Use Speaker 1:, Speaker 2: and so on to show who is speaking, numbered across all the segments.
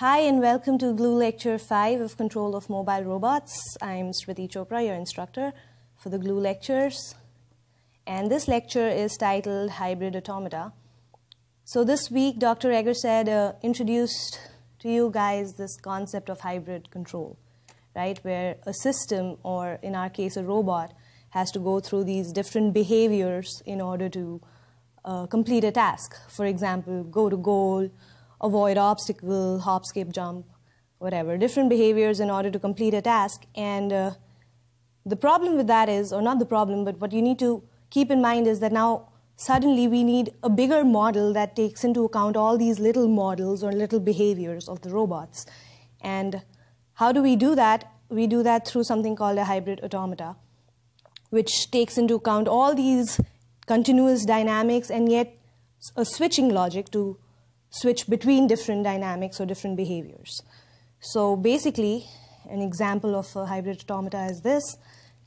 Speaker 1: Hi and welcome to GLUE Lecture 5 of Control of Mobile Robots. I'm Sriti Chopra, your instructor for the GLUE Lectures. And this lecture is titled Hybrid Automata. So this week, Dr. Egger said, uh, introduced to you guys this concept of hybrid control, right? Where a system, or in our case, a robot, has to go through these different behaviors in order to uh, complete a task. For example, go to goal, avoid obstacle, hop, skip, jump, whatever, different behaviors in order to complete a task. And uh, the problem with that is, or not the problem, but what you need to keep in mind is that now suddenly we need a bigger model that takes into account all these little models or little behaviors of the robots. And how do we do that? We do that through something called a hybrid automata, which takes into account all these continuous dynamics and yet a switching logic to switch between different dynamics or different behaviors. So basically, an example of a hybrid automata is this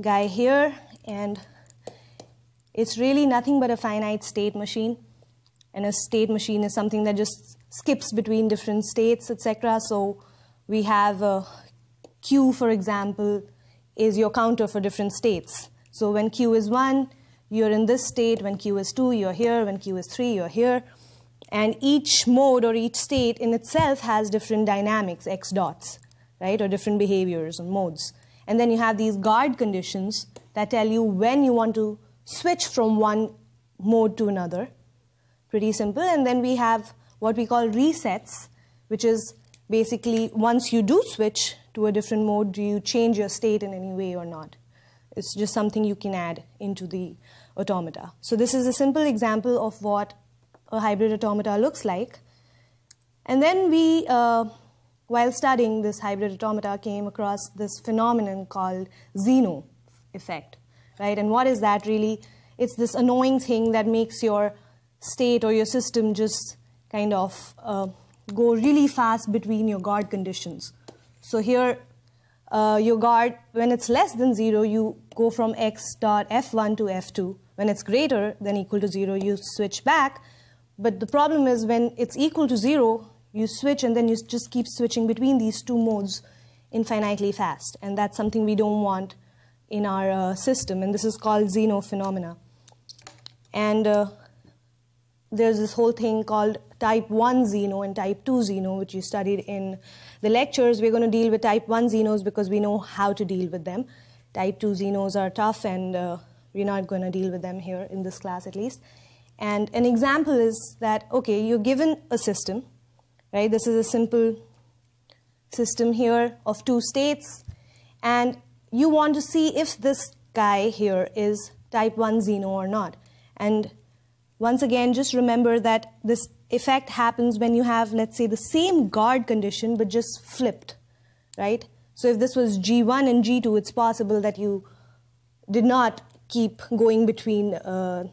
Speaker 1: guy here, and it's really nothing but a finite state machine. And a state machine is something that just skips between different states, etc. So we have a Q, for example, is your counter for different states. So when Q is 1, you're in this state. When Q is 2, you're here. When Q is 3, you're here. And each mode or each state in itself has different dynamics, x dots, right, or different behaviors and modes. And then you have these guard conditions that tell you when you want to switch from one mode to another. Pretty simple. And then we have what we call resets, which is basically once you do switch to a different mode, do you change your state in any way or not? It's just something you can add into the automata. So this is a simple example of what a hybrid automata looks like. And then we, uh, while studying this hybrid automata, came across this phenomenon called Zeno effect, right? And what is that really? It's this annoying thing that makes your state or your system just kind of uh, go really fast between your guard conditions. So here, uh, your guard, when it's less than zero, you go from x dot f1 to f2. When it's greater than equal to zero, you switch back but the problem is when it's equal to zero, you switch and then you just keep switching between these two modes infinitely fast. And that's something we don't want in our uh, system. And this is called phenomena. And uh, there's this whole thing called type 1 Zeno and type 2 Zeno, which you studied in the lectures. We're going to deal with type 1 xenos because we know how to deal with them. Type 2 xenos are tough, and uh, we're not going to deal with them here in this class at least. And an example is that, okay, you're given a system, right? This is a simple system here of two states, and you want to see if this guy here is type 1 xeno or not. And once again, just remember that this effect happens when you have, let's say, the same guard condition, but just flipped, right? So if this was G1 and G2, it's possible that you did not keep going between uh,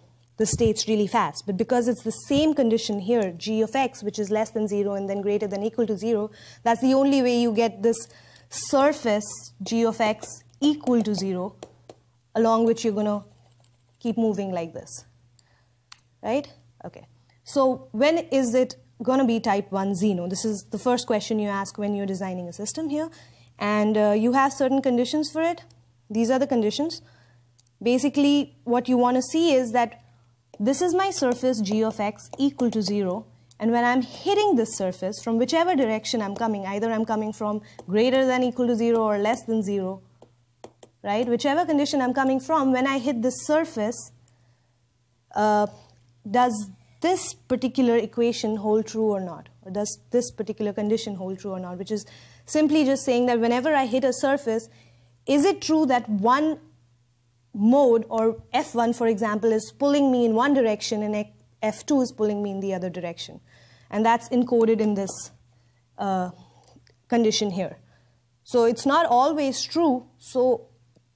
Speaker 1: the states really fast. But because it's the same condition here, g of x, which is less than 0 and then greater than equal to 0, that's the only way you get this surface g of x equal to 0 along which you're going to keep moving like this. Right? Okay. So when is it going to be type 1 zeno? This is the first question you ask when you're designing a system here. And uh, you have certain conditions for it. These are the conditions. Basically, what you want to see is that this is my surface g of x equal to 0 and when I'm hitting this surface from whichever direction I'm coming either I'm coming from greater than equal to 0 or less than 0 right whichever condition I'm coming from when I hit this surface uh, does this particular equation hold true or not or does this particular condition hold true or not which is simply just saying that whenever I hit a surface is it true that one mode or F1, for example, is pulling me in one direction and F2 is pulling me in the other direction. And that's encoded in this uh, condition here. So it's not always true. So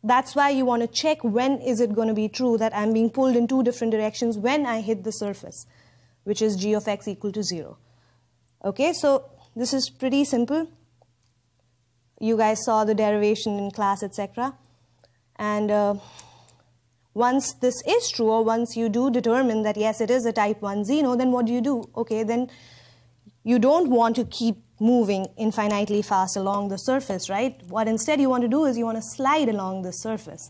Speaker 1: that's why you want to check when is it going to be true that I'm being pulled in two different directions when I hit the surface, which is g of x equal to 0. Okay, so this is pretty simple. You guys saw the derivation in class, etc. And uh, once this is true or once you do determine that yes it is a type 1 xeno then what do you do okay then you don't want to keep moving infinitely fast along the surface right what instead you want to do is you want to slide along the surface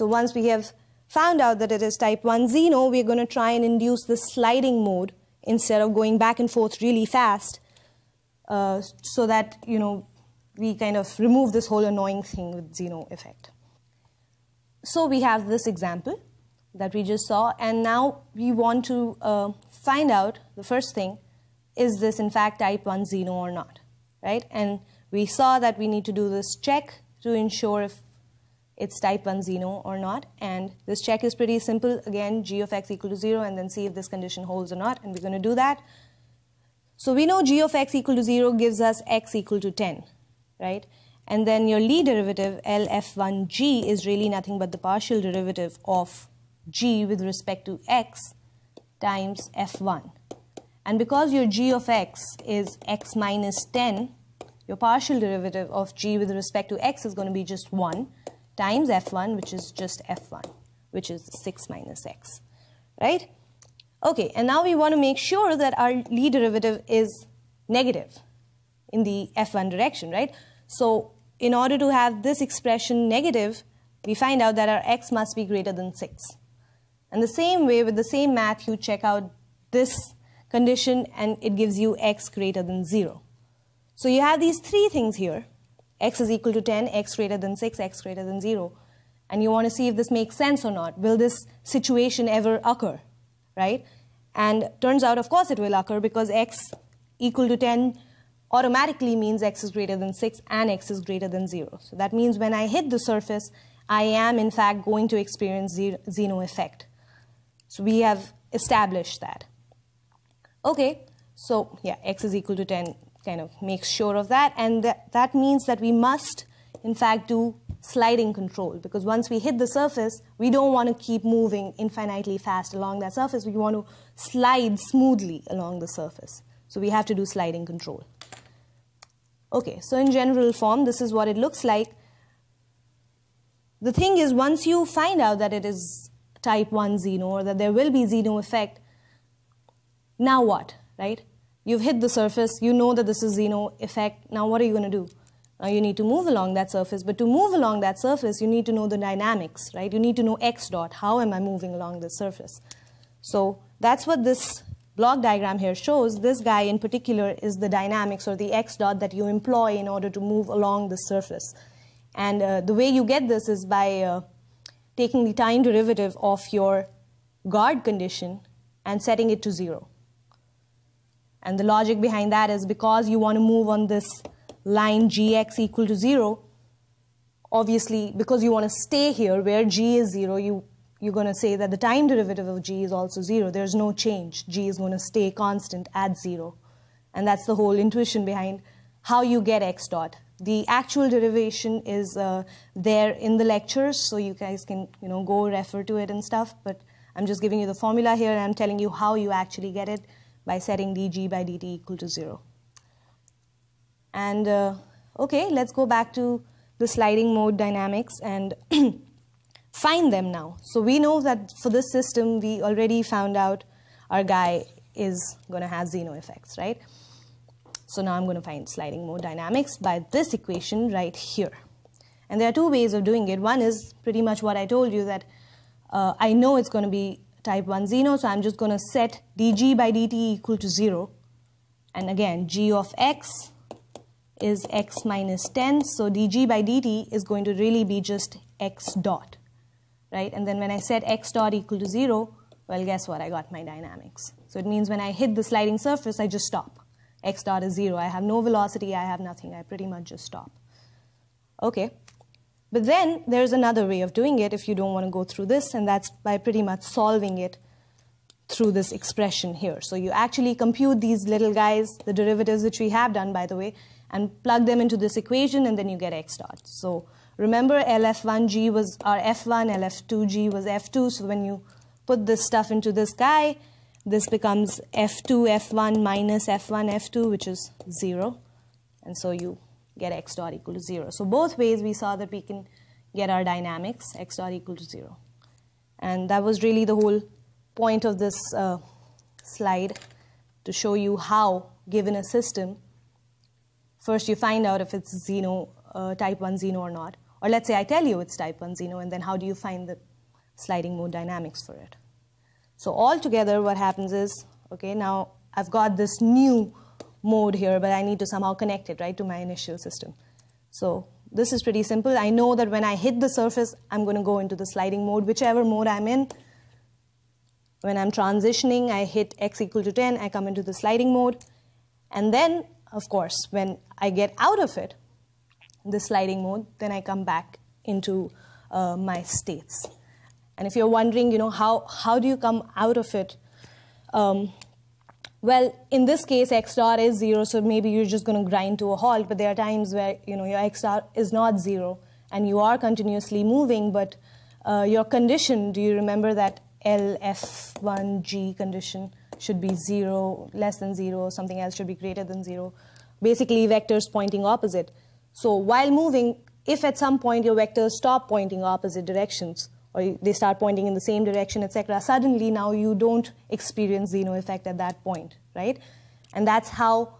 Speaker 1: so once we have found out that it is type 1 xeno we're going to try and induce the sliding mode instead of going back and forth really fast uh, so that you know we kind of remove this whole annoying thing with xeno effect so we have this example that we just saw, and now we want to uh, find out the first thing, is this in fact type 1 xeno or not, right? And we saw that we need to do this check to ensure if it's type 1 xeno or not, and this check is pretty simple, again, g of x equal to 0, and then see if this condition holds or not, and we're going to do that. So we know g of x equal to 0 gives us x equal to 10, right? And then your Lie derivative, LF1G, is really nothing but the partial derivative of G with respect to X times F1. And because your G of X is X minus 10, your partial derivative of G with respect to X is going to be just 1 times F1, which is just F1, which is 6 minus X, right? Okay, and now we want to make sure that our Lie derivative is negative in the F1 direction, right? So in order to have this expression negative, we find out that our x must be greater than 6. And the same way, with the same math, you check out this condition and it gives you x greater than 0. So you have these three things here. x is equal to 10, x greater than 6, x greater than 0. And you want to see if this makes sense or not. Will this situation ever occur, right? And turns out, of course, it will occur because x equal to 10 automatically means x is greater than 6 and x is greater than 0. So that means when I hit the surface, I am in fact going to experience Zeno effect. So we have established that. Okay, so yeah, x is equal to 10 kind of makes sure of that. And th that means that we must in fact do sliding control because once we hit the surface, we don't want to keep moving infinitely fast along that surface. We want to slide smoothly along the surface. So we have to do sliding control. Okay, so in general form, this is what it looks like. The thing is, once you find out that it is type 1 xeno or that there will be xeno effect, now what, right? You've hit the surface, you know that this is xeno effect, now what are you going to do? Now you need to move along that surface, but to move along that surface, you need to know the dynamics, right? You need to know x dot, how am I moving along this surface? So that's what this block diagram here shows, this guy in particular is the dynamics or the x dot that you employ in order to move along the surface. And uh, the way you get this is by uh, taking the time derivative of your guard condition and setting it to zero. And the logic behind that is because you want to move on this line gx equal to zero, obviously because you want to stay here where g is zero, you you're going to say that the time derivative of g is also zero. There's no change. g is going to stay constant at zero. And that's the whole intuition behind how you get x dot. The actual derivation is uh, there in the lectures, so you guys can you know go refer to it and stuff. But I'm just giving you the formula here, and I'm telling you how you actually get it by setting dg by dt equal to zero. And uh, okay, let's go back to the sliding mode dynamics and find them now. So we know that for this system, we already found out our guy is going to have Zeno effects, right? So now I'm going to find sliding mode dynamics by this equation right here. And there are two ways of doing it. One is pretty much what I told you that uh, I know it's going to be type 1 Zeno, so I'm just going to set dg by dt equal to 0. And again, g of x is x minus 10, so dg by dt is going to really be just x dot right? And then when I set x dot equal to 0, well, guess what? I got my dynamics. So it means when I hit the sliding surface, I just stop. x dot is 0. I have no velocity. I have nothing. I pretty much just stop. Okay. But then there's another way of doing it if you don't want to go through this, and that's by pretty much solving it through this expression here. So you actually compute these little guys, the derivatives which we have done, by the way, and plug them into this equation, and then you get x dot. So Remember LF1G was, or F1, LF2G was F2. So when you put this stuff into this guy, this becomes F2, F1 minus F1, F2, which is 0. And so you get x dot equal to 0. So both ways we saw that we can get our dynamics, x dot equal to 0. And that was really the whole point of this uh, slide to show you how, given a system, first you find out if it's Zeno, uh, type 1 Zeno or not. Or let's say I tell you it's type 1, 0, and then how do you find the sliding mode dynamics for it? So altogether what happens is, okay, now I've got this new mode here, but I need to somehow connect it, right, to my initial system. So this is pretty simple. I know that when I hit the surface, I'm going to go into the sliding mode, whichever mode I'm in. When I'm transitioning, I hit x equal to 10, I come into the sliding mode. And then, of course, when I get out of it, the sliding mode, then I come back into uh, my states. And if you're wondering, you know, how, how do you come out of it? Um, well, in this case, x star is zero, so maybe you're just going to grind to a halt, but there are times where, you know, your x star is not zero, and you are continuously moving, but uh, your condition, do you remember that LF1G condition should be zero, less than zero, something else should be greater than zero. Basically, vectors pointing opposite. So while moving, if at some point your vectors stop pointing opposite directions, or they start pointing in the same direction, etc., suddenly now you don't experience Zeno effect at that point, right? And that's how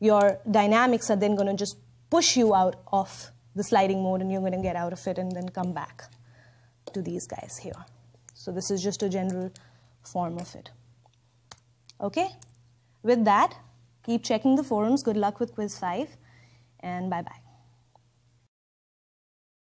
Speaker 1: your dynamics are then going to just push you out of the sliding mode and you're going to get out of it and then come back to these guys here. So this is just a general form of it. Okay? With that, keep checking the forums. Good luck with quiz 5 and bye-bye.